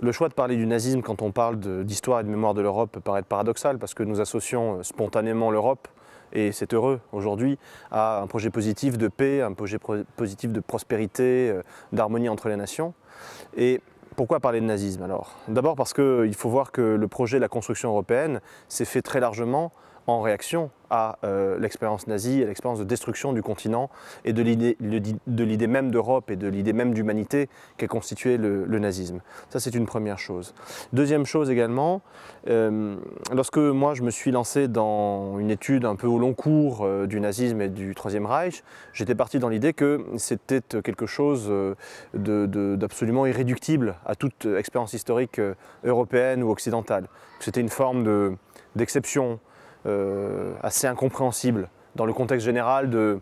Le choix de parler du nazisme quand on parle d'histoire et de mémoire de l'Europe peut paraître paradoxal parce que nous associons euh, spontanément l'Europe, et c'est heureux aujourd'hui, à un projet positif de paix, un projet positif de prospérité, euh, d'harmonie entre les nations. Et pourquoi parler de nazisme alors D'abord parce qu'il euh, faut voir que le projet de la construction européenne s'est fait très largement en réaction à euh, l'expérience nazie, à l'expérience de destruction du continent et de l'idée même d'Europe et de l'idée même d'humanité qu'est constitué le, nazisme. Ça, c'est une première chose. Deuxième chose également, euh, lorsque moi je me suis lancé dans une étude un peu au long cours euh, du nazisme et du Troisième Reich, j'étais parti dans l'idée que c'était quelque chose d'absolument irréductible à toute expérience historique européenne ou occidentale. C'était une forme d'exception. Euh, assez incompréhensible dans le contexte général de,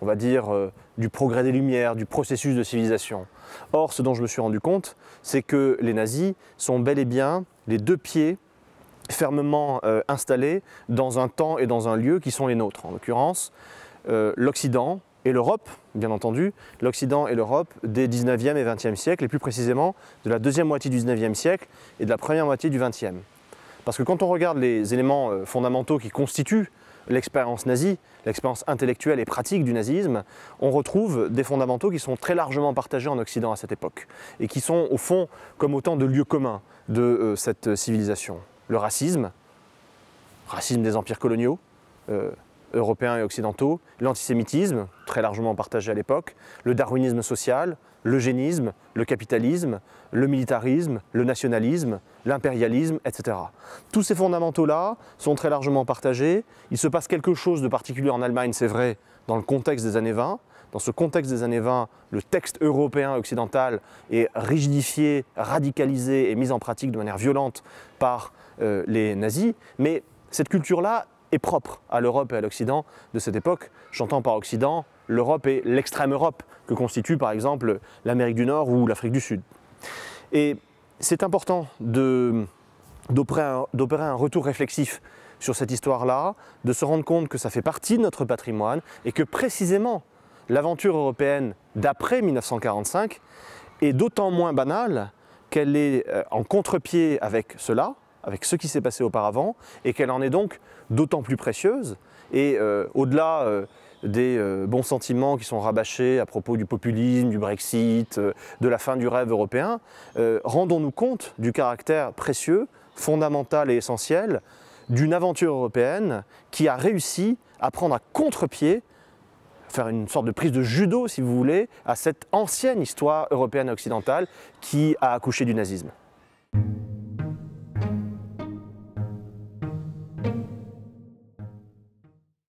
on va dire, euh, du progrès des Lumières, du processus de civilisation. Or, ce dont je me suis rendu compte, c'est que les nazis sont bel et bien les deux pieds fermement euh, installés dans un temps et dans un lieu qui sont les nôtres, en l'occurrence l'Occident et l'Europe, bien entendu, l'Occident et l'Europe des 19e et 20e siècles, et plus précisément de la deuxième moitié du 19e siècle et de la première moitié du 20e. Parce que quand on regarde les éléments euh, fondamentaux qui constituent l'expérience nazie, l'expérience intellectuelle et pratique du nazisme, on retrouve des fondamentaux qui sont très largement partagés en Occident à cette époque, et qui sont au fond comme autant de lieux communs de euh, cette civilisation. Le racisme, racisme des empires coloniaux, euh, européens et occidentaux, l'antisémitisme, très largement partagé à l'époque, le darwinisme social, l'eugénisme, le capitalisme, le militarisme, le nationalisme, l'impérialisme, etc. Tous ces fondamentaux-là sont très largement partagés. Il se passe quelque chose de particulier en Allemagne, c'est vrai, dans le contexte des années 20. Dans ce contexte des années 20, le texte européen occidental est rigidifié, radicalisé et mis en pratique de manière violente par euh, les nazis. Mais cette culture-là est propre à l'Europe et à l'Occident de cette époque. J'entends par Occident l'Europe et l'extrême Europe que constitue par exemple l'Amérique du Nord ou l'Afrique du Sud. Et c'est important d'opérer un, un retour réflexif sur cette histoire-là, de se rendre compte que ça fait partie de notre patrimoine et que précisément l'aventure européenne d'après 1945 est d'autant moins banale qu'elle est euh, en contre-pied avec cela, avec ce qui s'est passé auparavant et qu'elle en est donc d'autant plus précieuse. Et euh, au-delà euh, des euh, bons sentiments qui sont rabâchés à propos du populisme, du Brexit, de la fin du rêve européen, rendons-nous compte du caractère précieux, fondamental et essentiel d'une aventure européenne qui a réussi à prendre à contre-pied faire une sorte de prise de judo, si vous voulez, à cette ancienne histoire européenne occidentale qui a accouché du nazisme.